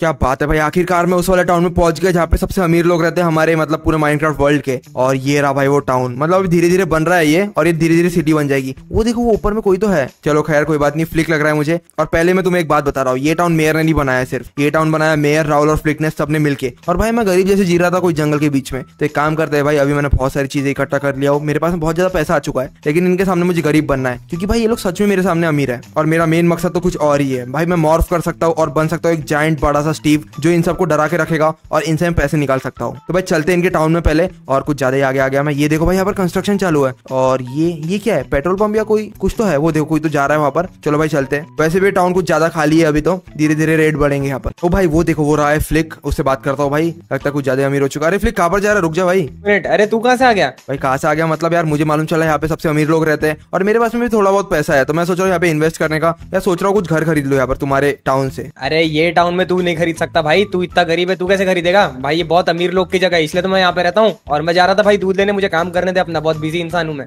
क्या बात है भाई आखिरकार मैं उस वाले टाउन में पहुंच गया जहाँ पे सबसे अमीर लोग रहते हैं हमारे मतलब पूरे माइनक्राफ्ट वर्ल्ड के और ये रहा भाई वो टाउन मतलब अभी धीरे धीरे बन रहा है ये और ये धीरे धीरे सिटी बन जाएगी वो देखो वो ऊपर में कोई तो है चलो खैर कोई बात नहीं फ्लिक लग रहा है मुझे और पहले मैं तुम्हें एक बात बता रहा हूँ ये टाउन मेयर ने नहीं बनाया सिर्फ ये टाउन बनाया मेयर राहुल और फ्लिकनेस ने सबने मिलकर और भाई मैं गरीब जैसे जी रहा था कोई जंगल के बीच में तो एक काम करते हैं भाई अभी मैंने बहुत सारी चीजें इकट्ठा कर लिया हो मेरे पास बहुत ज्यादा पैसा आ चुका है लेकिन इनके सामने मुझे गरीब बनना है क्योंकि भाई ये लोग सच में मेरे सामने अमीर है और मेरा मेन मकसद तो कुछ और ही है भाई मैं मॉर्फ कर सकता हूँ और बन सकता हूँ एक जाइंट बड़ा सा स्टीव जो इन सबको डरा के रखेगा और इनसे मैं पैसे निकाल सकता हूँ तो भाई चलते इनके टाउन में पहले और कुछ ज्यादा आगे आ गया मैं ये देखो भाई यहाँ पर कंस्ट्रक्शन चालू है और ये ये क्या है पेट्रोल पंप या कोई कुछ तो है वो देखो कोई तो जा रहा है वहाँ पर चलो भाई चलते हैं वैसे भी टाउन कुछ ज्यादा खाली है अभी तो धीरे धीरे रेट बढ़ेंगे यहाँ पर ओ भाई वो देखो वो रहा है फ्लिक उससे बात करता हूँ भाई लगता कुछ ज्यादा अमीर हो चुका अरे फ्लिक कहाँ पर जा रहा है रुक जा भाई अरे तू कहाँ से आ गया भाई कहाँ से आ गया मतलब यार मुझे मालूम चला यहाँ पे सबसे अमीर लोग रहते हैं और मेरे पास में भी थोड़ा बहुत पैसा है तो मैं सोच रहा हूँ यहाँ पे इन्वेस्ट करने का या सोच रहा हूँ कुछ घर खरीद लो यहाँ पर तुम्हारे टाउन से अरे ये टाउन में तू नहीं खरीद सकता भाई तू इतना गरीब है तू कैसे खरीदेगा भाई ये बहुत अमीर लोग की जगह है इसलिए तो मैं यहाँ पे रहता हूँ और मैं जा रहा था भाई दूध लेने मुझे काम करने थे अपना बहुत बिजी इंसान हूँ मैं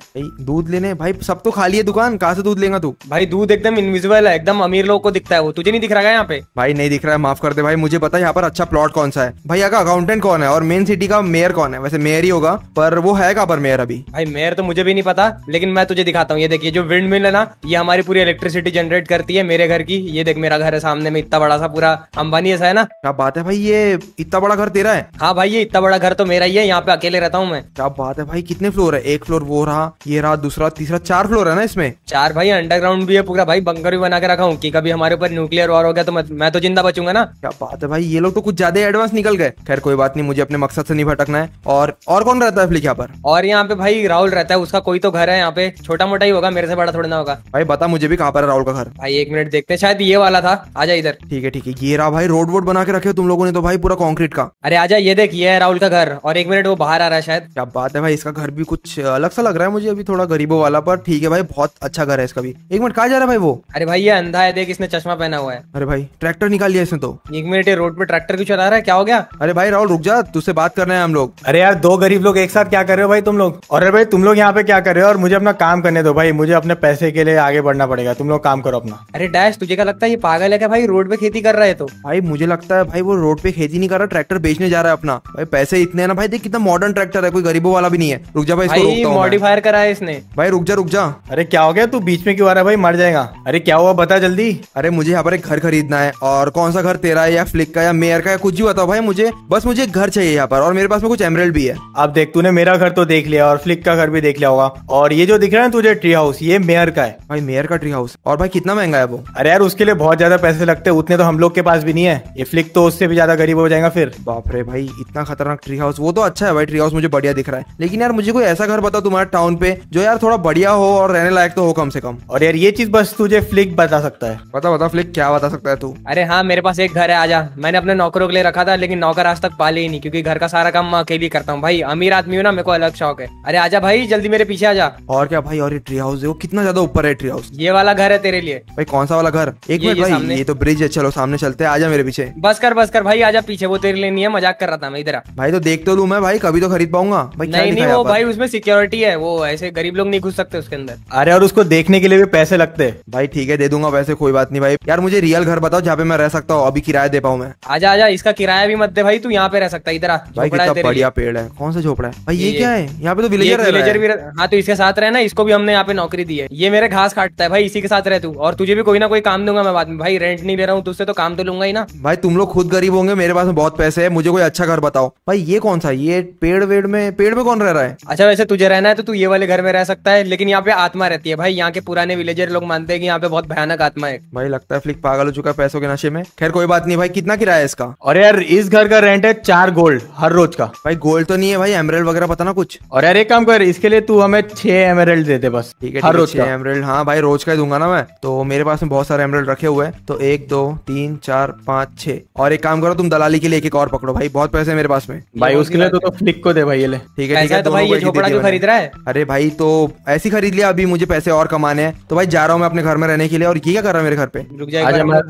दूध लेने भाई सब तो खाली है दुकान कहाँ से दूध लेगा तू भाई दूध एकदम इनविजिबल है एकदम अमीर लोग को दिखता है वो तुझे नहीं दिख रहा है यहाँ पे भाई नहीं दिख रहा है माफ कर दे भाई मुझे पता है यहाँ पर अच्छा प्लॉट कौन सा है भाई यहाँ का अकाउंटेंट कौन है और मेन सिटी का मेयर कौन है वैसे मेयर ही होगा पर वो है कहाँ पर मेयर अभी भाई मेयर तो मुझे भी नहीं पता लेकिन मैं तुझे दिखाता हूँ ये देखिए जो विंड मिल है ना ये हमारी पूरी इलेक्ट्रिसिटी जनरेट करती है मेरे घर की ये देख मेरा घर है सामने में इतना बड़ा सा पूरा अंबानी है जैसा है ना क्या बात है भाई ये इतना बड़ा घर तेरा है हाँ भाई ये इतना बड़ा घर तो मेरा ही है यहाँ पे अकेले रहता हूँ मैं क्या बात है भाई कितने फ्लोर है एक फ्लोर वो रहा ये रहा दूसरा तीसरा चार फ्लोर है ना इसमें चार भाई अंडरग्राउंड भी है पूरा भाई बंकर भी बना के रखा हूँ की कभी हमारे ऊपर न्यूक्लियर वॉर हो गया तो मैं तो जिंदा बचूंगा ना क्या बात है भाई ये लोग तो कुछ ज्यादा एडवांस निकल गए खैर कोई बात नहीं मुझे अपने मकसद से नहीं भटकना है और और कौन रहता है यहाँ पर और यहाँ पे भाई राहुल रहता है उसका कोई तो घर है यहाँ पे छोटा मोटा ही होगा मेरे से बड़ा थोड़ा ना होगा भाई बता मुझे भी कहाँ पर है राहुल का घर भाई एक मिनट देखते हैं शायद ये वाला था आ जाए इधर ठीक है ठीक है ये रहा भाई रोड वोट बना के रखे तुम लोगों ने तो भाई पूरा कॉन्क्रीट का अरे आजा ये देख ये है राहुल का घर और एक मिनट वो बाहर आ रहा है शायद क्या बात है भाई इसका घर भी कुछ अलग सा लग रहा है मुझे अभी थोड़ा गरीबों वाला पर ठीक है भाई बहुत अच्छा घर है इसका भी एक मिनट कहा जा रहा है भाई वो अरे भाई ये अंधा है देख इसने चश्मा पहना हुआ है अरे भाई ट्रैक्टर निकाल लिया इसने तो एक मिनट ये रोड पे ट्रैक्टर क्यों चला रहा है क्या हो गया अरे भाई राहुल रुक जा तुझसे बात कर रहे हैं हम लोग अरे यार दो गरीब लोग एक साथ क्या कर रहे हो भाई तुम लोग और अरे भाई तुम लोग यहाँ पे क्या कर रहे हो और मुझे अपना काम करने दो भाई मुझे अपने पैसे के लिए आगे बढ़ना पड़ेगा तुम लोग काम करो अपना अरे डैश तुझे क्या लगता है ये पागल है क्या भाई रोड पे खेती कर रहे तो भाई मुझे मुझे लगता है भाई वो रोड पे खेती नहीं कर रहा ट्रैक्टर बेचने जा रहा है अपना भाई पैसे इतने ना भाई देख कितना मॉडर्न ट्रैक्टर है कोई गरीबों वाला भी नहीं है रुक जा भाई इसको मॉडिफायर करा है इसने भाई रुक जा रुक जा अरे क्या हो गया तू बीच में क्यों आ रहा है भाई मर जाएगा अरे क्या हुआ बता जल्दी अरे मुझे यहाँ पर एक घर खरीदना है और कौन सा घर तेरा है या फ्लिक का या मेयर का या कुछ भी बताओ भाई मुझे बस मुझे एक घर चाहिए यहाँ पर और मेरे पास में कुछ एमरेल्ड भी है अब देख तूने मेरा घर तो देख लिया और फ्लिक का घर भी देख लिया होगा और ये जो दिख रहा है तुझे ट्री हाउस ये मेयर का है भाई मेयर का ट्री हाउस और भाई कितना महंगा है वो अरे यार उसके लिए बहुत ज्यादा पैसे लगते हैं उतने तो हम लोग के पास भी नहीं है ये फ्लिक तो उससे भी ज्यादा गरीब हो जाएगा फिर बाप रे भाई इतना खतरनाक ट्री हाउस वो तो अच्छा है भाई ट्री हाउस मुझे बढ़िया दिख रहा है लेकिन यार मुझे कोई ऐसा घर बताओ तुम्हारे टाउन पे जो यार थोड़ा बढ़िया हो और रहने लायक तो हो कम से कम और यार ये चीज बस तुझे फ्लिक बता सकता है बता बता फ्लिक क्या बता सकता है तू अरे हाँ मेरे पास एक घर है आजा मैंने अपने नौकरों के लिए रखा था लेकिन नौकर आज तक पाले ही नहीं क्योंकि घर का सारा काम मैं अकेले करता हूँ भाई अमीर आदमी हूँ ना मेरे को अलग शौक है अरे आजा भाई जल्दी मेरे पीछे आजा और क्या भाई और ये ट्री हाउस है वो कितना ज्यादा ऊपर है ट्री हाउस ये वाला घर है तेरे लिए भाई कौन सा वाला घर एक मिनट भाई ये तो ब्रिज है चलो सामने चलते हैं आजा मेरे पीछे बस कर बस कर भाई आजा पीछे वो तेरे लिए नहीं है मजाक कर रहा था मैं इधर भाई तो देख तो लू मैं भाई कभी तो खरीद पाऊंगा भाई नहीं नहीं वो भाई उसमें सिक्योरिटी है वो ऐसे गरीब लोग नहीं घुस सकते उसके अंदर अरे और उसको देखने के लिए भी पैसे लगते हैं भाई ठीक है दे दूंगा वैसे कोई बात नहीं भाई यार मुझे रियल घर बताओ जहाँ पे मैं रह सकता हूँ अभी किराया दे पाऊँ मैं आजा आजा इसका किराया भी मत दे भाई तू यहाँ पे रह सकता है इधर भाई कितना बढ़िया पेड़ है कौन सा झोपड़ा है भाई ये क्या है यहाँ पे तो विलेजर विलेजर भी हाँ तो इसके साथ रहना इसको भी हमने यहाँ पे नौकरी दी है ये मेरे घास काटता है भाई इसी के साथ रह तू और तुझे भी कोई ना कोई काम दूंगा मैं बाद में भाई रेंट नहीं ले रहा हूँ तुझसे तो काम तो लूंगा ही ना भाई तुम लोग खुद गरीब होंगे मेरे पास में बहुत पैसे है मुझे कोई अच्छा घर बताओ भाई ये कौन सा ये पेड़ वेड़ में पेड़ में कौन रह रहा है अच्छा वैसे तुझे रहना है तो तू ये वाले घर में रह सकता है लेकिन यहाँ पे आत्मा रहती है भाई यहाँ के पुराने विलेजर लोग मानते हैं कि यहाँ पे बहुत भयानक आत्मा है भाई लगता है फ्लिक पागल हो चुका है पैसों के नशे में खैर कोई बात नहीं भाई कितना किराया है इसका और यार इस घर का रेंट है चार गोल्ड हर रोज का भाई गोल्ड तो नहीं है भाई एमरेल वगैरह पता ना कुछ और यार एक काम कर इसके लिए तू हमें छह एमरेल देते बस ठीक है हर रोज छह एमरेल हाँ भाई रोज का ही दूंगा ना मैं तो मेरे पास में बहुत सारे एमरेल रखे हुए हैं तो एक दो तीन चार पाँच अच्छे और एक काम करो तुम दलाली के लिए एक एक और पकड़ो भाई बहुत पैसे मेरे पास में भाई उसके लिए तो, तो फ्लिक को दे भाई ये ले ठीक है ठीक है तो भाई ये झोपड़ा क्यों खरीद रहा है अरे भाई तो ऐसी खरीद लिया अभी मुझे पैसे और कमाने हैं तो भाई जा रहा हूँ मैं अपने घर में रहने के लिए और ये क्या कर रहा है मेरे घर पे रुक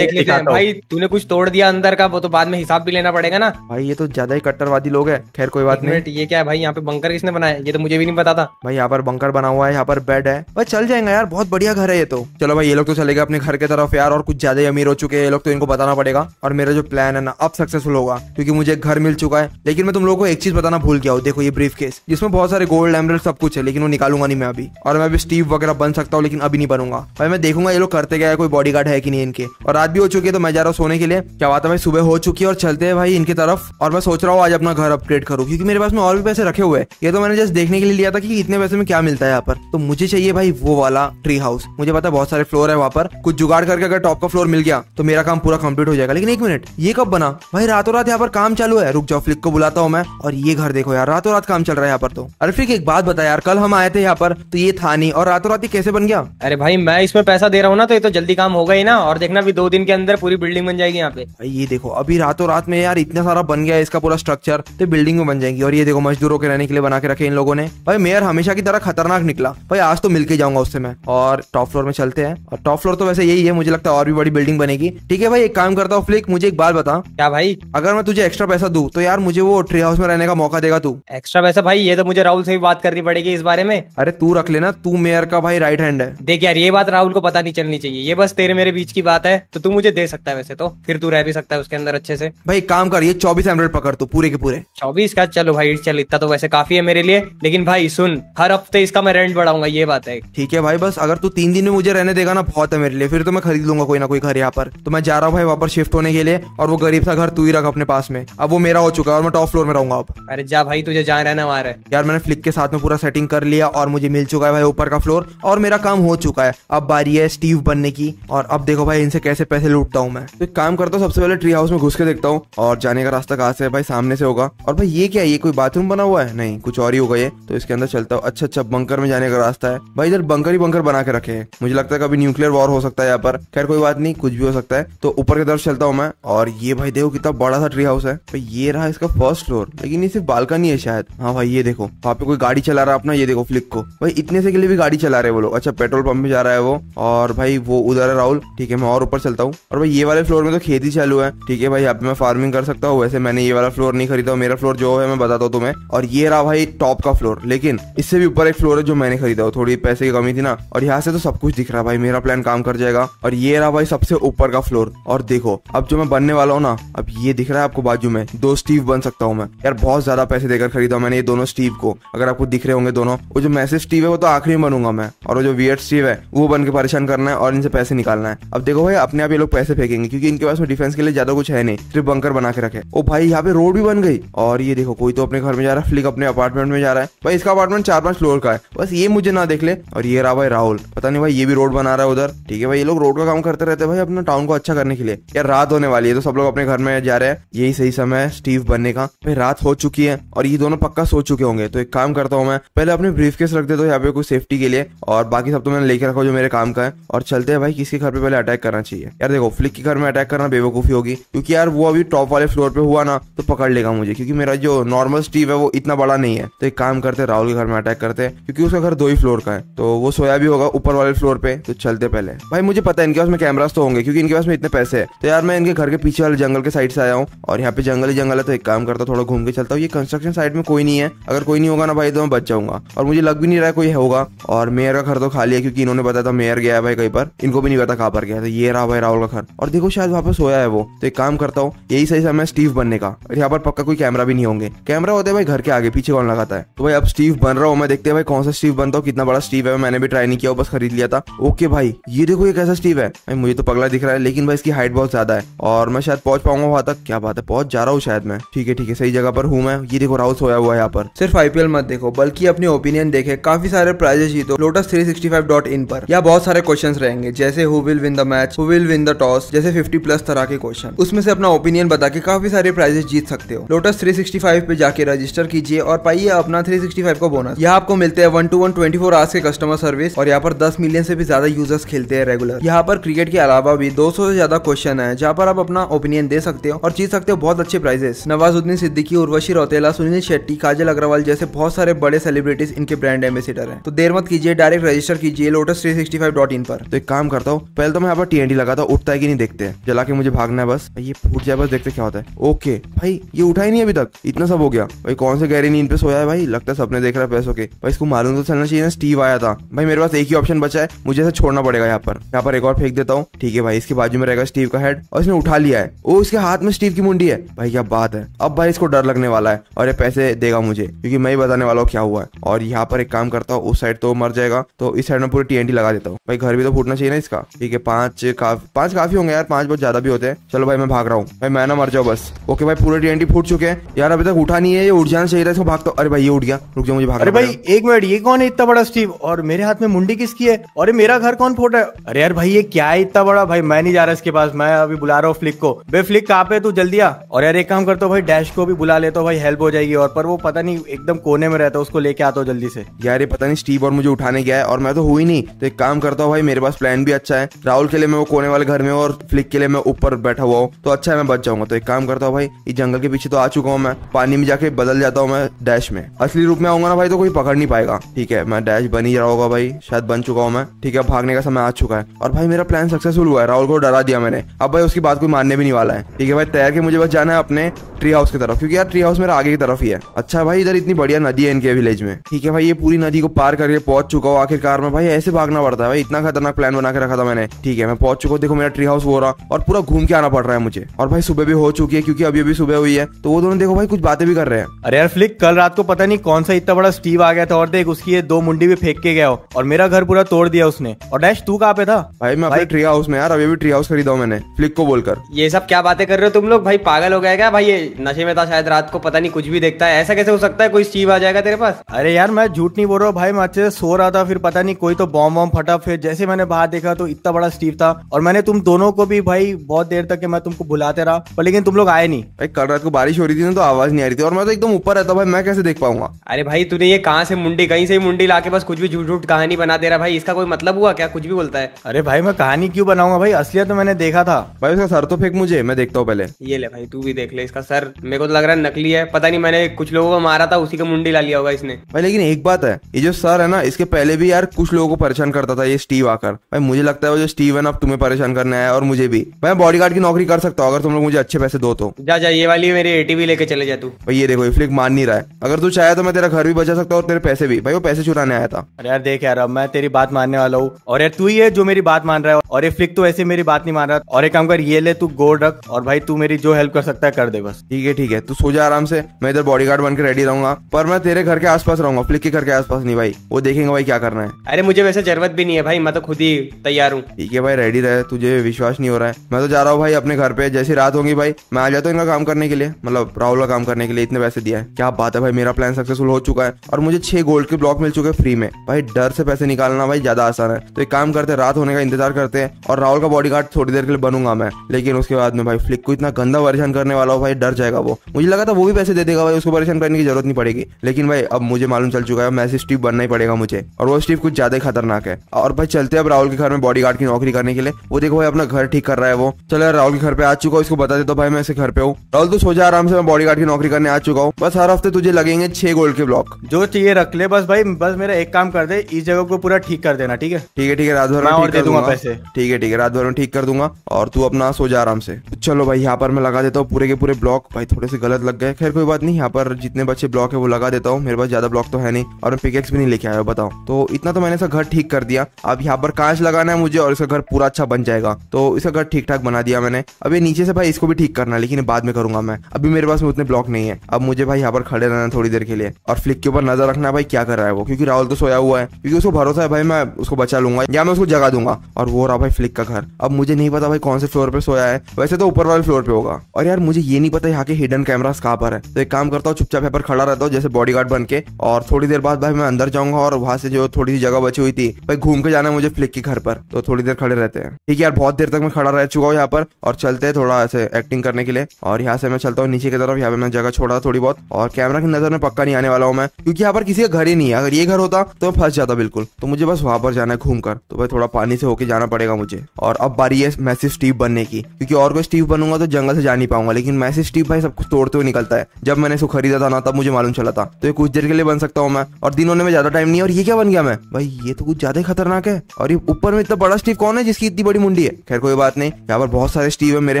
देख लेते हैं भाई तूने कुछ तोड़ दिया अंदर का वो तो बाद में हिसाब भी लेना पड़ेगा ना भाई ये तो ज्यादा ही कट्टरवादी लोग है खैर कोई बात नहीं ये क्या है भाई यहाँ पे बंकर किसने बनाया ये तो मुझे भी नहीं पता था भाई यहाँ पर बंकर बना हुआ है यहाँ पर बेड है भाई चल जाएगा यार बहुत बढ़िया घर है ये तो चलो भाई ये लोग तो चले गए अपने घर के तरफ यार और कुछ ज्यादा अमीर हो चुके हैं ये लोग तो इनको बताना पड़ेगा और मेरा जो प्लान है ना अब सक्सेसफुल होगा क्योंकि मुझे एक घर मिल चुका है लेकिन मैं तुम लोगों को एक चीज बताना भूल गया हूँ देखो ये ब्रीफ केस जिसमें बहुत सारे गोल्ड एमरल सब कुछ है लेकिन वो निकालूंगा नहीं मैं अभी और मैं अभी स्टीव वगैरह बन सकता हूँ लेकिन अभी नहीं बनूंगा भाई मैं देखूंगा ये लोग करते गए कोई बॉडी है कि नहीं इनके और रात भी हो चुकी है तो मैं जा रहा हूँ सोने के लिए क्या बात है भाई सुबह हो चुकी है और चलते हैं भाई इनकी तरफ और मैं सोच रहा हूँ आज अपना घर अपग्रेड करूँ क्योंकि मेरे पास में और भी पैसे रखे हुए हैं ये तो मैंने जस्ट देखने के लिए लिया था कि इतने पैसे में क्या मिलता है यहाँ पर तो मुझे चाहिए भाई वो वाला ट्री हाउस मुझे पता बहुत सारे फ्लोर है वहाँ पर कुछ जुगाड़ करके अगर टॉप का फ्लोर मिल गया तो मेरा काम पूरा कंप्लीट हो जाएगा लेकिन एक मिनट ये कब बना भाई रातों रात यहाँ पर काम चालू है रुक जाओ फ्लिक को बुलाता हूँ मैं और ये घर देखो यार रातों रात काम चल रहा है यहाँ पर तो अरे एक बात बता यार कल हम आए थे यहाँ पर तो ये था नहीं और रातों रात ये कैसे बन गया अरे भाई मैं इसमें पैसा दे रहा हूँ ना तो ये तो जल्दी काम होगा ही ना और देखना भी दो दिन के अंदर पूरी बिल्डिंग बन जाएगी यहाँ पे भाई ये देखो अभी रातों रात में यार इतना सारा बन गया इसका पूरा स्ट्रक्चर तो बिल्डिंग में बन जाएगी और ये देखो मजदूरों के रहने के लिए बना के रखे इन लोगों ने भाई मेयर हमेशा की तरह खतरनाक निकला भाई आज तो मिलकर जाऊंगा उससे मैं और टॉप फ्लोर में चलते हैं और टॉप फ्लोर तो वैसे यही है मुझे लगता है और भी बड़ी बिल्डिंग बनेगी ठीक है भाई एक काम करता हूँ फ्लिक मुझे एक बात बता क्या भाई अगर मैं तुझे एक्स्ट्रा पैसा दू तो यार मुझे वो ट्री हाउस में रहने का मौका देगा तू एक्स्ट्रा पैसा भाई ये तो मुझे राहुल से भी बात करनी पड़ेगी इस बारे में अरे तू रख लेना तू मेयर का भाई राइट हैंड है देख यार ये बात राहुल को पता नहीं चलनी चाहिए ये बस तेरे मेरे बीच की बात है तो तू मुझे दे सकता है वैसे तो फिर तू रह भी सकता है उसके अंदर अच्छे से भाई काम कर ये चौबीस हंड्रेड पकड़ तू पूरे के पूरे चौबीस का चलो भाई चल इतना तो वैसे काफी है मेरे लिए लेकिन भाई सुन हर हफ्ते इसका मैं रेंट बढ़ाऊंगा ये बात है ठीक है भाई बस अगर तू तीन दिन में मुझे रहने देगा ना बहुत है मेरे लिए फिर तो मैं खरीद लूंगा कोई ना कोई घर यहाँ पर तो मैं जा रहा हूँ भाई वहाँ पर शिफ्ट होने ये ले और वो गरीब सा घर तू ही रख अपने पास में अब वो मेरा हो चुका है और मैं टॉप फ्लोर में रहूंगा अब अरे जा भाई तुझे जा रहना वहाँ मारे यार मैंने फ्लिक के साथ में पूरा सेटिंग कर लिया और मुझे मिल चुका है भाई ऊपर का फ्लोर और मेरा काम हो चुका है अब बारी है स्टीव बनने की और अब देखो भाई इनसे कैसे पैसे लूटता हूँ मैं तो एक काम करता हूँ सबसे पहले ट्री हाउस में घुस के देखता हूँ और जाने का रास्ता कहा से है भाई सामने से होगा और भाई ये क्या ये कोई बाथरूम बना हुआ है नहीं कुछ और ही होगा ये तो इसके अंदर चलता हूँ अच्छा अच्छा बंकर में जाने का रास्ता है भाई इधर बंकर ही बंकर बना के रखे है मुझे लगता है कभी न्यूक्लियर वॉर हो सकता है यहाँ पर खैर कोई बात नहीं कुछ भी हो सकता है तो ऊपर की तरफ चलता हूँ मैं और ये भाई देखो कितना बड़ा सा ट्री हाउस है तो ये रहा इसका फर्स्ट फ्लोर लेकिन ये सिर्फ बालकनी है शायद हाँ भाई ये देखो वहाँ पे कोई गाड़ी चला रहा है अपना ये देखो फ्लिक को भाई इतने से के लिए भी गाड़ी चला रहे हैं वो लोग अच्छा पेट्रोल पंप में जा रहा है वो और भाई वो उधर है राहुल ठीक है मैं और ऊपर चलता हूँ और भाई ये वाले फ्लोर में तो खेती चालू है ठीक है भाई यहाँ पे मैं फार्मिंग कर सकता हूँ वैसे मैंने ये वाला फ्लोर नहीं खरीदा मेरा फ्लोर जो है मैं बताता हूँ तुम्हें और ये रहा भाई टॉप का फ्लोर लेकिन इससे भी ऊपर एक फ्लोर है जो मैंने खरीदा हो थोड़ी पैसे की कमी थी ना और यहाँ से तो सब कुछ दिख रहा है भाई मेरा प्लान काम कर जाएगा और ये रहा भाई सबसे ऊपर का फ्लोर और देखो अब जो मैं बनने वाला हूँ ना अब ये दिख रहा है आपको बाजू में दो स्टीव बन सकता हूँ मैं यार बहुत ज्यादा पैसे देकर खरीदा मैंने ये दोनों स्टीव को अगर आपको दिख रहे होंगे दोनों वो जो मैसेज स्टीव है वो तो आखिरी बनूंगा मैं और वो जो वियर स्टीव है वो बन के परेशान करना है और इनसे पैसे निकालना है अब देखो भाई अपने आप ये लोग पैसे फेंकेंगे क्योंकि इनके पास में डिफेंस के लिए ज्यादा कुछ है नहीं सिर्फ बंकर बना के रखे ओ भाई यहाँ पे रोड भी बन गई और ये देखो कोई तो अपने घर में जा रहा है फ्लिक अपने अपार्टमेंट में जा रहा है भाई इसका अपार्टमेंट चार पांच फ्लोर का है बस ये मुझे ना देख ले और ये रहा भाई राहुल पता नहीं भाई ये भी रोड बना रहा है उधर ठीक है भाई ये लोग रोड का काम करते रहते हैं भाई अपना टाउन को अच्छा करने के लिए यार रात हो होने वाली है तो सब लोग अपने घर में जा रहे हैं यही सही समय है स्टीव बनने का फिर रात हो चुकी है और ये दोनों पक्का सो चुके होंगे तो एक काम करता हूँ मैं पहले अपने ब्रीफ केस रख देता हूँ यहाँ पे कोई सेफ्टी के लिए और बाकी सब तो मैंने लेके रखा जो मेरे काम का है और चलते हैं भाई किसके घर पे पहले अटैक करना चाहिए यार देखो फ्लिक के घर में अटैक करना बेवकूफी होगी क्योंकि यार वो अभी टॉप वाले फ्लोर पे हुआ ना तो पकड़ लेगा मुझे क्योंकि मेरा जो नॉर्मल स्टीव है वो इतना बड़ा नहीं है तो एक काम करते राहुल के घर में अटैक करते हैं क्योंकि उसका घर दो ही फ्लोर का है तो वो सोया भी होगा ऊपर वाले फ्लोर पे तो चलते पहले भाई मुझे पता है इनके पास में कैमराज तो होंगे क्योंकि इनके पास में इतने पैसे है तो यार मैं उनके घर के पीछे वाले जंगल के साइड से आया हूँ और यहाँ पे जंगल ही जंगल है तो एक काम करता हूँ थोड़ा घूम के चलता हूँ ये कंस्ट्रक्शन साइड में कोई नहीं है अगर कोई नहीं होगा ना भाई तो मैं बच जाऊंगा और मुझे लग भी नहीं रहा है कोई होगा और मेयर का घर तो खाली है क्योंकि इन्होंने बताया था मेयर गया है भाई कहीं पर इनको भी नहीं पता कहा पर गया था तो ये रहा भाई राहुल का घर और देखो शायद वहाँ पर सोया है वो तो एक काम करता हूँ यही सही समय स्टीव बनने का और यहाँ पर पक्का कोई कैमरा भी नहीं होंगे कैमरा होते भाई घर के आगे पीछे कौन लगाता है तो भाई अब स्टीव बन रहा हूँ मैं देखते हैं भाई कौन सा स्टीव बनता हूँ कितना बड़ा स्टीव है मैंने भी ट्राई नहीं किया बस खरीद लिया था ओके भाई ये देखो ये कैसा स्टीव है मुझे तो पगला दिख रहा है लेकिन भाई इसकी हाइट बहुत ज्यादा है और मैं शायद पहुंच पाऊंगा वहां तक क्या बात है पहुंच जा रहा हूँ शायद मैं ठीक है ठीक है सही जगह पर हूँ मैं ये देखो राउस होया हुआ है यहाँ पर सिर्फ आईपीएल मत देखो बल्कि अपने ओपिनियन देखे काफी सारे प्राइजेस जीतो Lotus three sixty five dot in पर या बहुत सारे क्वेश्चन रहेंगे जैसे who will win the match who will win the toss जैसे फिफ्टी प्लस तरह के क्वेश्चन उसमें से अपना ओपिनियन बता के काफी सारे प्राइजेस जीत सकते हो लोटस थ्री सिक्सटी फाइव पे जाके रजिस्टर कीजिए और पाइए अपना थ्री सिक्सटी फाइव का बोनस यहाँ आपको मिलते हैं one to one twenty four hours के कस्टमर सर्विस और यहाँ पर दस मिलियन से भी ज्यादा यूजर्स खेलते हैं रेगुलर यहाँ पर क्रिकेट के अलावा भी दो सौ से ज्यादा क्वेश्चन है जहाँ पर पर आप अपना ओपिनियन दे सकते हो और जीत सकते हो बहुत अच्छे प्राइजेस नवाजुद्दीन सिद्दीकी उर्वशी रोतेला सुनील शेट्टी काजल अग्रवाल जैसे बहुत सारे बड़े सेलिब्रिटीज इनके ब्रांड एम्बेसिडर है तो देर मत कीजिए डायरेक्ट रजिस्टर कीजिए Lotus three sixty five dot in पर तो एक काम करता हूँ पहले तो मैं यहाँ पर टी एन लगाता हूँ उठता है की नहीं देखते जला के मुझे भागना है बस ये फूट जाए बस देखते क्या होता है ओके भाई ये उठा ही नहीं अभी तक इतना सब हो गया भाई कौन से गहरी नींद पे सोया है भाई लगता है सबने देख रहा है पैसों के भाई इसको मालूम तो चलना चाहिए ना स्टीव आया था भाई मेरे पास एक ही ऑप्शन बचा है मुझे इसे छोड़ना पड़ेगा यहाँ पर यहाँ पर एक और फेंक देता हूँ ठीक है भाई इसके बाजू में रहेगा स्टीव का हेड और इसने उठा लिया है वो उसके हाथ में स्टीव की मुंडी है भाई क्या बात है अब भाई इसको डर लगने वाला है और ये पैसे देगा मुझे क्योंकि मैं ही बताने वाला हूँ क्या हुआ है और यहाँ पर एक काम करता हूँ उस साइड तो मर जाएगा तो इस साइड में पूरी टीएनटी लगा देता हूँ भाई घर भी तो फूटना चाहिए ना इसका ठीक है पांच काफी पांच काफी होंगे यार पांच बहुत ज्यादा भी होते हैं चलो भाई मैं भाग रहा हूँ भाई मैं ना मर जाओ बस ओके भाई पूरे टीएनटी फूट चुके हैं यार अभी तक उठा नहीं है ये उठ जाना चाहिए था इसको भागता अरे भाई ये उठ गया रुक जाओ मुझे भाग अरे भाई एक मिनट ये कौन है इतना बड़ा स्टीव और मेरे हाथ में मुंडी किसकी है और मेरा घर कौन फूट है अरे यार भाई ये क्या है इतना बड़ा भाई मैं नहीं जा रहा इसके पास मैं अभी बुला रहा रहा हूँ फ्लिक को बे फ्लिक कहाँ पे तू जल्दी आ और यार एक काम करता हूँ भाई डैश को भी बुला लेते भाई हेल्प हो जाएगी और पर वो पता नहीं एकदम कोने में रहता है उसको लेके आता हूँ जल्दी से यार ये पता नहीं स्टीव और मुझे उठाने गया है और मैं तो हुई नहीं तो एक काम करता हूँ भाई मेरे पास प्लान भी अच्छा है राहुल के लिए मैं वो कोने वाले घर में और फ्लिक के लिए मैं ऊपर बैठा हुआ हूँ तो अच्छा है मैं बच जाऊंगा तो एक काम करता हूँ भाई इस जंगल के पीछे तो आ चुका हूँ मैं पानी में जाके बदल जाता हूँ मैं डैश में असली रूप में आऊंगा ना भाई तो कोई पकड़ नहीं पाएगा ठीक है मैं डैश बन ही रहा होगा भाई शायद बन चुका हूँ मैं ठीक है भागने का समय आ चुका है और भाई मेरा प्लान सक्सेसफुल हुआ है राहुल को डरा दिया मैंने अब भाई उसकी बात कोई मानने भी नहीं वाला है ठीक है भाई तैर के मुझे बस जाना है अपने ट्री हाउस की तरफ क्योंकि यार ट्री हाउस मेरा आगे की तरफ ही है अच्छा भाई इधर इतनी बढ़िया नदी है इनके विलेज में ठीक है भाई ये पूरी नदी को पार करके पहुंच चुका हूँ आखिरकार में भाई ऐसे भागना पड़ता है भाई इतना खतरनाक प्लान बना के रखा था मैंने ठीक है मैं पहुंच चुका हूँ देखो मेरा ट्री हाउस हो रहा और पूरा घूम के आना पड़ रहा है मुझे और भाई सुबह भी हो चुकी है क्योंकि अभी अभी सुबह हुई है तो वो दोनों देखो भाई कुछ बातें भी कर रहे हैं अरे यार फ्लिक कल रात को पता नहीं कौन सा इतना बड़ा स्टीव आ गया था और देख उसकी ये दो मुंडी भी फेंक के गया हो और मेरा घर पूरा तोड़ दिया उसने और डैश तू कहा पे था भाई मैं ट्री हाउस में यार अभी भी ट्री हाउस खरीदा हूँ मैंने फ्लिक को बोल बोलकर ये सब क्या बातें कर रहे हो तुम लोग भाई पागल हो गया क्या भाई ये नशे में था शायद रात को पता नहीं कुछ भी देखता है ऐसा कैसे हो सकता है कोई स्टीव आ जाएगा तेरे पास अरे यार मैं झूठ नहीं बोल रहा हूँ भाई मैं अच्छे से सो रहा था फिर पता नहीं कोई तो बॉम्ब वॉम्ब फटा फिर जैसे मैंने बाहर देखा तो इतना बड़ा स्टीव था और मैंने तुम दोनों को भी भाई बहुत देर तक मैं तुमको बुलाते रहा पर लेकिन तुम लोग आए नहीं भाई कल रात को बारिश हो रही थी ना तो आवाज नहीं आ रही थी और मैं तो एकदम ऊपर रहता भाई मैं कैसे देख पाऊंगा अरे भाई तूने ये कहाँ से मुंडी कहीं से मुंडी ला के बस कुछ भी झूठ झूठ कहानी बना दे रहा भाई इसका कोई मतलब हुआ क्या कुछ भी बोलता है अरे भाई मैं कहानी क्यों बनाऊंगा भाई असलियत तो मैंने देखा था भाई सर तो फेंक मुझे मैं देखता हूँ पहले ये ले भाई तू भी देख ले इसका सर मेरे को तो लग रहा है नकली है पता नहीं मैंने कुछ लोगों को मारा था उसी का मुंडी ला लिया होगा इसने भाई लेकिन एक बात है ये जो सर है ना इसके पहले भी यार कुछ लोगों को परेशान करता था ये स्टीव आकर भाई मुझे लगता है वो जो स्टीव है ना अब तुम्हें परेशान करने आया और मुझे भी मैं बॉडी गार्ड की नौकरी कर सकता हूँ अगर तुम लोग मुझे अच्छे पैसे दो तो जा जा ये वाली मेरी एटीवी लेके चले जा तू भाई ये देखो ये फ्लिक मान नहीं रहा है अगर तू चाहे तो मैं तेरा घर भी बचा सकता हूँ और तेरे पैसे भी भाई वो पैसे चुराने आया था अरे यार देख यार अब मैं तेरी बात मानने वाला हूँ और यार तू ही है जो मेरी बात मान रहा है और ये फ्लिक तो ऐसे मेरी बात नहीं मान रहा और एक काम कर ये ले तू गोड़ रख और भाई तू मेरी जो हेल्प कर सकता है कर दे बस ठीक है ठीक है तू सो जा आराम से मैं इधर बॉडी गार्ड बन के रेडी रहूंगा पर मैं तेरे घर के आसपास रहूंगा फ्लिक के घर के आसपास नहीं भाई वो देखेंगे भाई क्या करना है अरे मुझे वैसे जरूरत भी नहीं है भाई मैं तो खुद ही तैयार हूँ ठीक है भाई रेडी रहे तुझे विश्वास नहीं हो रहा है मैं तो जा रहा हूँ भाई अपने घर पे जैसी रात होगी भाई मैं आ जाता हूँ इनका काम करने के लिए मतलब राहुल का काम करने के लिए इतने पैसे दिया है क्या बात है भाई मेरा प्लान सक्सेसफुल हो चुका है और मुझे छह गोल्ड के ब्लॉक मिल चुके हैं फ्री में भाई डर से पैसे निकालना भाई ज्यादा आसान है तो एक काम करते रात होने का इंतजार करते हैं और राहुल का बॉडी गार्ड थोड़ी देर के लिए बनूंगा मैं लेकिन उसके बाद में भाई फ्लिक को इतना गंदा परेशान करने वाला हो भाई डर जाएगा वो मुझे लगा था वो भी पैसे दे देगा भाई उसको परेशान करने की जरूरत नहीं पड़ेगी लेकिन भाई अब मुझे मालूम चल चुका है मैसे स्टीव बनना ही पड़ेगा मुझे और वो स्टीव कुछ ज्यादा खतरनाक है और भाई चलते अब राहुल के घर में बॉडी की नौकरी करने के लिए वो देखो भाई अपना घर ठीक कर रहा है वो चलो यार राहुल के घर पे आ चुका है उसको बता दे तो भाई मैं ऐसे घर पे हूँ राहुल तो सोचा आराम से मैं बॉडी की नौकरी करने आ चुका हूँ बस हर हफ्ते तुझे लगेंगे छह गोल्ड के ब्लॉक जो चाहिए रख ले बस भाई बस मेरा एक काम कर दे इस जगह को पूरा ठीक कर देना ठीक है ठीक है ठीक है राजभर में ठीक दूंगा ठीक है ठीक है रात भर में ठीक कर दूंगा और तू अपना पास हो जाए आराम से चलो भाई यहाँ पर मैं लगा देता हूँ पूरे के पूरे ब्लॉक भाई थोड़े से गलत लग गए खैर कोई बात नहीं यहाँ पर जितने बच्चे ब्लॉक है वो लगा देता हूँ मेरे पास ज्यादा ब्लॉक तो है नहीं और मैं पिकेक्स भी नहीं लेके आया बताओ तो इतना तो मैंने घर ठीक कर दिया अब यहाँ पर कांच लगाना है मुझे और इसका घर पूरा अच्छा बन जाएगा तो इसका घर ठीक ठाक बना दिया मैंने अब ये नीचे से भाई इसको भी ठीक करना है लेकिन बाद में करूंगा मैं अभी मेरे पास में उतने ब्लॉक नहीं है अब मुझे भाई यहाँ पर खड़े रहना है थोड़ी देर के लिए और फ्लिक के ऊपर नजर रखना भाई क्या कर रहा है वो क्योंकि राहुल तो सोया हुआ है क्योंकि उसको भरोसा है भाई मैं उसको बचा लूंगा या मैं उसको जगा दूंगा और वो रहा भाई फ्लिक का घर अब मुझे नहीं पता भाई कौन से फ्लोर पर सोया है वैसे तो ऊपर वाले फ्लोर पे होगा और यार मुझे ये नहीं पता यहाँ के हिडन कैमरा कहाँ पर है तो एक काम करता हूँ चुपचाप यहाँ पर खड़ा रहता हूँ जैसे बॉडी गार्ड बन के और थोड़ी देर बाद भाई मैं अंदर जाऊंगा और वहां से जो थोड़ी सी जगह बची हुई थी भाई घूम के जाना है मुझे फ्लिक के घर पर तो थोड़ी देर खड़े रहते हैं ठीक है यार बहुत देर तक मैं खड़ा रह चुका हूँ यहाँ पर और चलते हैं थोड़ा ऐसे एक्टिंग करने के लिए और यहाँ से मैं चलता हूँ नीचे की तरफ यहाँ पे मैं जगह छोड़ा थोड़ी बहुत और कैमरा की नजर में पक्का नहीं आने वाला हूँ मैं क्योंकि यहाँ पर किसी का घर ही नहीं है अगर ये घर होता तो मैं फंस जाता बिल्कुल तो मुझे बस वहां पर जाना है घूम कर तो भाई थोड़ा पानी से होके जाना पड़ेगा मुझे और अब बारी है मैसिव स्टीव बनने की की क्योंकि और कोई स्टीव बनूंगा तो जंगल से जा नहीं पाऊंगा लेकिन मैं से स्टीव भाई सब कुछ तोड़ते हुए निकलता है जब मैंने इसको खरीदा था ना तब मुझे मालूम चला था तो ये कुछ देर के लिए बन सकता हूँ मैं और दिन होने में ज्यादा टाइम नहीं और ये क्या बन गया मैं भाई ये तो कुछ ज्यादा खतरनाक है और ये ऊपर में इतना बड़ा स्टीव कौन है जिसकी इतनी बड़ी मुंडी है खैर कोई बात नहीं यहाँ पर बहुत सारे स्टीव है मेरे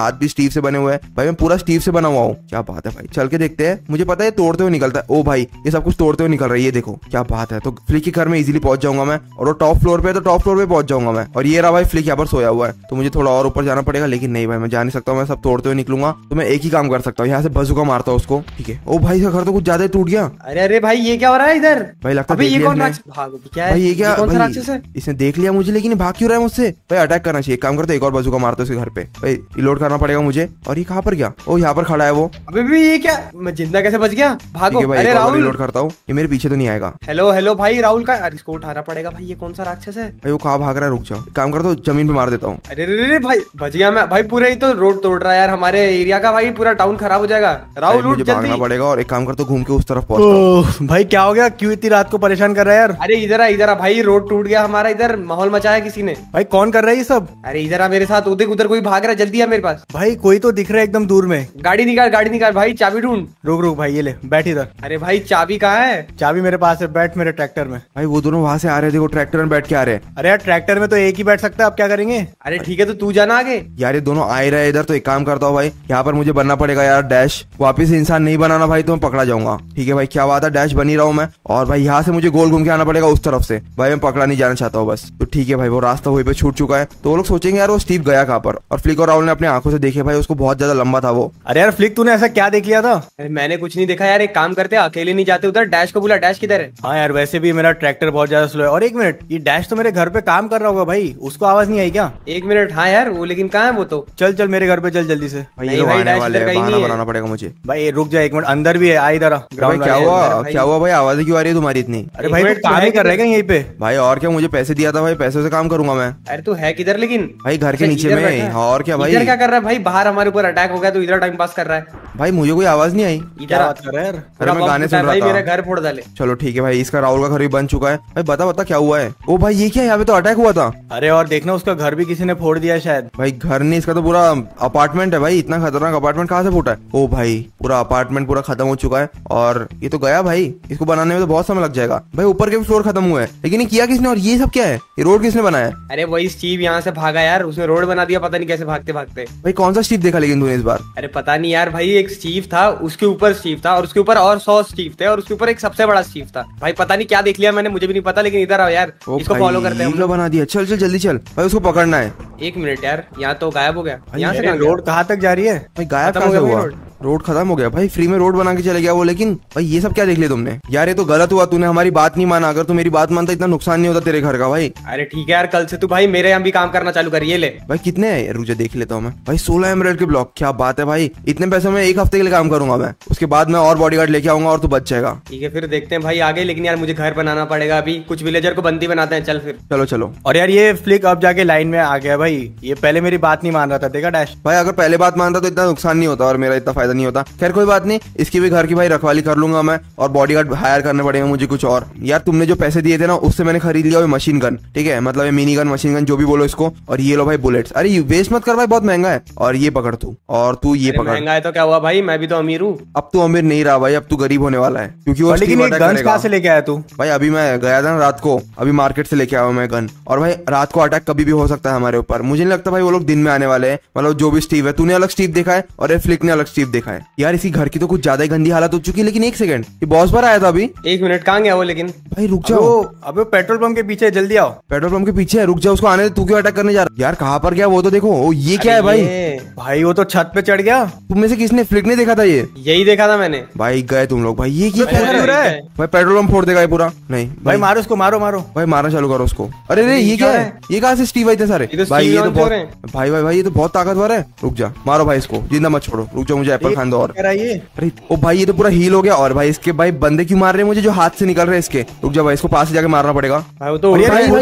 हाथ भी स्टीव से बने हुए हैं भाई मैं पूरा स्टीव से बना हुआ हूँ क्या बात है भाई चल के देखते हैं मुझे पता है तोड़ते हुए निकलता है ओ भाई ये सब कुछ तोड़ते हुए निकल रही है देखो क्या बात है तो फ्लिक के घर में इजिली पहुंच जाऊंगा मैं और वो टॉप फ्लोर पे तो टॉप फ्लोर पे पहुंच जाऊंगा मैं और ये रहा भाई फ्लिक यहाँ पर सोया हुआ है तो मुझे थोड़ा और ऊपर जाना पड़ेगा लेकिन नहीं भाई मैं जा नहीं सकता मैं सब तोड़ते हुए निकलूंगा तो मैं एक ही काम कर सकता हूँ यहाँ से बजूका मारता हूँ उसको ठीक है ओ भाई इसका घर तो कुछ ज्यादा टूट गया अरे अरे भाई ये क्या हो रहा है इधर भाई लगता है ये क्या है ये क्या इसने देख लिया मुझे लेकिन भाग क्यों रहा है मुझसे भाई अटैक करना चाहिए काम करते एक और बजूका मारते उसके घर पे भाई रिलोड करना पड़ेगा मुझे और ये कहाँ पर गया ओ यहाँ पर खड़ा है वो अभी भी ये क्या मैं जिंदा कैसे बच गया भागो भाई अरे राहुल लोड करता हूँ ये मेरे पीछे तो नहीं आएगा हेलो हेलो भाई राहुल का अरे इसको उठाना पड़ेगा भाई ये कौन सा राक्षस है भाई वो कहाँ भाग रहा है रुक जाओ काम करता हूँ जमीन पे मार देता हूँ अरे भाई बच गया मैं भाई पूरे ही तो रोड तोड़ रहा है यार हमारे एरिया का भाई पूरा टाउन खराब हो जाएगा राहुल उठ जल्दी पड़ेगा और एक काम कर तो घूम के उस तरफ पहुंच भाई क्या हो गया क्यों इतनी रात को परेशान कर रहा है यार अरे इधर आ इधर आ भाई रोड टूट गया हमारा इधर माहौल मचाया किसी ने भाई कौन कर रहा है ये सब अरे इधर आ मेरे साथ उधर उधर कोई भाग रहा है जल्दी आ मेरे पास भाई कोई तो दिख रहा है एकदम दूर में गाड़ी निकाल गाड़ी निकाल भाई चाबी ढूंढ रुक रुक भाई ये ले बैठ इधर अरे भाई चाबी कहाँ है चाबी मेरे पास है बैठ मेरे ट्रैक्टर में भाई वो दोनों वहाँ से आ रहे वो ट्रैक्टर में बैठ के आ रहे हैं अरे यार ट्रैक्टर में तो एक ही बैठ सकता है आप क्या करेंगे अरे ठीक है तो तू जाना आगे यार ये दोनों आ ही रहे इधर तो एक काम करता हूँ भाई यहाँ पर मुझे बनना पड़ेगा यार डैश वापिस इंसान नहीं बनाना भाई तो मैं पकड़ा जाऊंगा ठीक है भाई क्या बात है डैश बनी रहा हूँ मैं और भाई यहाँ से मुझे गोल घूम के आना पड़ेगा उस तरफ से भाई मैं पकड़ा नहीं जाना चाहता हूँ बस तो ठीक है भाई वो रास्ता वही पे छूट चुका है तो वो लोग सोचेंगे यार वो स्टीव गया कहाँ पर और फ्लिक और राहुल ने अपने आंखों से देखे भाई उसको बहुत ज्यादा लंबा था वो अरे यार फ्लिक तूने ऐसा क्या देख लिया था मैंने कुछ नहीं देखा यार एक काम करते अकेले नहीं जाते उधर डैश को बोला डैश किधर है हाँ यार वैसे भी मेरा ट्रैक्टर बहुत ज्यादा स्लो है और एक मिनट ये डैश तो मेरे घर पे काम कर रहा होगा भाई उसको आवाज नहीं आई क्या एक मिनट हाँ यार वो लेकिन कहाँ है वो तो चल चल मेरे घर पे चल जल्दी से भाई तो वाले बहाना बनाना पड़ेगा मुझे भाई रुक जाए एक मिनट अंदर भी है आई ग्राउंड क्या हुआ क्या हुआ भाई आवाज क्यों आ रही है तुम्हारी इतनी अरे भाई काम ही कर रहे हैं यहीं पे भाई और क्या मुझे पैसे दिया था भाई पैसे से काम करूंगा मैं अरे तू है किधर लेकिन भाई घर के अच्छा, नीचे में और क्या भाई क्या कर रहा है भाई बाहर हमारे ऊपर अटैक हो गया तो इधर टाइम पास कर रहा है भाई मुझे कोई आवाज नहीं आई इधर आता अरे मैं गाने सुन रहा था मेरा घर फोड़ डाले चलो ठीक है भाई इसका राहुल का घर भी बन चुका है भाई बता बता क्या हुआ है ओ भाई ये क्या यहाँ पे तो अटैक हुआ था अरे और देखना उसका घर भी किसी ने फोड़ दिया शायद भाई घर नहीं इसका तो पूरा अपार्टमेंट है भाई इतना खतरनाक अपार्टमेंट कहाँ से फूटा है ओ भाई पूरा अपार्टमेंट पूरा खत्म हो चुका है और ये तो गया भाई इसको बनाने में तो बहुत समय लग जाएगा भाई ऊपर के भी फ्लोर खत्म हुआ है लेकिन ये किया किसने और ये सब क्या है ये रोड किसने बनाया अरे वही स्टीव यहाँ से भागा यार उसने रोड बना दिया पता नहीं कैसे भागते भागते भाई कौन सा स्टीव देखा लेकिन तूने इस बार अरे पता नहीं यार भाई एक एक स्टीव था उसके ऊपर स्टीव था और उसके ऊपर और सौ स्टीव थे और उसके ऊपर एक सबसे बड़ा स्टीव था भाई पता नहीं क्या देख लिया मैंने मुझे भी नहीं पता लेकिन इधर आओ यार इसको फॉलो करते हैं हम लोग बना दिया चल चल जल्दी चल भाई उसको पकड़ना है एक मिनट यार यहाँ तो गायब हो गया यहाँ से रोड कहाँ तक जा रही है भाई गायब कहाँ से हुआ रोड खत्म हो गया भाई फ्री में रोड बना के चले गया वो लेकिन भाई ये सब क्या देख लिया तुमने यार ये तो गलत हुआ तूने हमारी बात नहीं माना अगर तू मेरी बात मानता इतना नुकसान नहीं होता तेरे घर का भाई अरे ठीक है यार कल से तू भाई मेरे यहाँ भी काम करना चालू करिए ले भाई कितने है रुझे देख लेता हूँ मैं भाई सोलह एमरेड के ब्लॉक क्या बात है भाई इतने पैसे में एक हफ्ते के लिए काम करूंगा मैं उसके बाद मैं और बॉडी गार्ड लेके आऊंगा और तू बच जाएगा ठीक है फिर देखते हैं भाई आगे लेकिन यार मुझे घर बनाना पड़ेगा अभी कुछ विलेजर को बंदी बनाते हैं चल फिर चलो चलो और यार ये फ्लिक अब जाके लाइन में आ गया भाई ये पहले मेरी बात नहीं मान रहा था देखा डैश भाई अगर पहले बात मान रहा तो इतना नुकसान नहीं होता और मेरा इतना फायदा नहीं होता खैर कोई बात नहीं इसकी भी घर की भाई रखवाली कर लूंगा मैं और बॉडी गार्ड हायर करने पड़ेगा मुझे कुछ और यार तुमने जो पैसे दिए थे ना उससे मैंने खरीद लिया मशीन गन ठीक है मतलब ये मिनी गन मशीन गन जो भी बोलो इसको और ये लो भाई बुलेट्स अरे वेस्ट मत कर भाई बहुत महंगा है और ये पकड़ तू और तू ये पकड़ महंगा है तो क्या हुआ भाई मैं भी तो अमीर हूँ अब तू अमीर नहीं रहा भाई अब तू गरीब होने वाला है क्योंकि वो लेकिन गन से लेके आया तू भाई अभी मैं गया था ना रात को अभी मार्केट से लेके आया मैं गन और भाई रात को अटैक कभी भी हो सकता है हमारे ऊपर पर मुझे नहीं लगता भाई वो लोग दिन में आने वाले हैं मतलब जो भी स्टीव है तूने अलग स्टीव देखा है और फ्लिक ने अलग स्टीव देखा है यार इसी घर की तो कुछ ज्यादा ही गंदी हालत हो चुकी है लेकिन एक सेकंड ये बॉस बार आया था अभी एक मिनट कहाँ गया वो लेकिन भाई रुक जाओ अब पेट्रोल पंप के पीछे जल्दी आओ पेट्रोल पंप के पीछे है रुक जाओ उसको आने तू क्यों अटैक करने जा रहा यार कहाँ पर गया वो तो देखो ये क्या है भाई भाई वो तो छत पे चढ़ गया तुम में से किसने फ्लिक ने देखा था ये यही देखा था मैंने भाई गए तुम लोग भाई ये क्या तो है भाई पेट्रोल पंप फोड़ देगा ये पूरा नहीं भाई मारो उसको मारो मारो भाई मारना चालू करो उसको अरे ये क्या है ये कहा से स्टीव आई थे सारे तो भाई भाई ये तो, तो बहुत भाई भाई भाई ये तो बहुत ताकतवर है रुक जा मारो भाई इसको जिंदा मत छोड़ो रुक जाओ मुझे एप्पल खान दो और अरे ओ भाई ये तो पूरा हील हो गया और भाई इसके भाई बंदे क्यों मार रहे हैं मुझे जो हाथ से निकल रहे हैं इसके रुक जा भाई इसको पास से जाके मारना पड़ेगा तो है भाई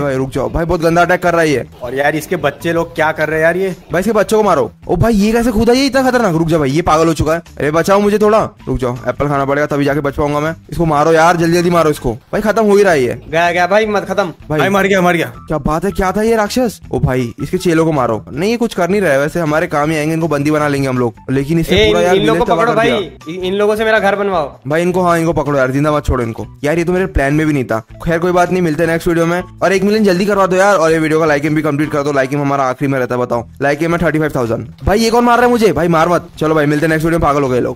भाई रुक जाओ भाई बहुत गंदा अटैक कर रहा है और यार इसके बच्चे लोग क्या कर रहे हैं यार ये भाई इसके बच्चों को मारो ओ भाई ये कैसे खुदा ये इतना खतरनाक रुक जाओ भाई ये पागल हो चुका है अरे बचाओ मुझे थोड़ा रुक जाओ एप्पल खाना पड़ेगा तभी जाके बच पाऊंगा मैं इसको मारो यार जल्दी जल्दी मारो इसको भाई खत्म हो ही रहा है गया गया भाई मत खत्म भाई, भाई मर गया मर गया क्या बात है क्या था ये राक्षस ओ भाई इसके चेलों को मारो नहीं ये कुछ कर नहीं रहे वैसे हमारे काम ही आएंगे इनको बंदी बना लेंगे हम लोग लेकिन इसे पूरा यार इन लोगों को पकड़ो भाई इन लोगों से मेरा घर बनवाओ भाई इनको हाँ इनको पकड़ो यार जिंदा मत छोड़ो इनको यार ये तो मेरे प्लान में भी नहीं था खैर कोई बात नहीं मिलते नेक्स्ट वीडियो में और एक मिलियन जल्दी करवा दो यार और ये वीडियो का लाइक भी कम्प्लीट कर दो लाइक हमारा आखिरी में रहता है बताओ लाइक में थर्टी फाइव थाउजेंड भाई ये कौन मार रहा है मुझे भाई मार मत चलो भाई मिलते नेक्स्ट वीडियो में पागल हो गए लोग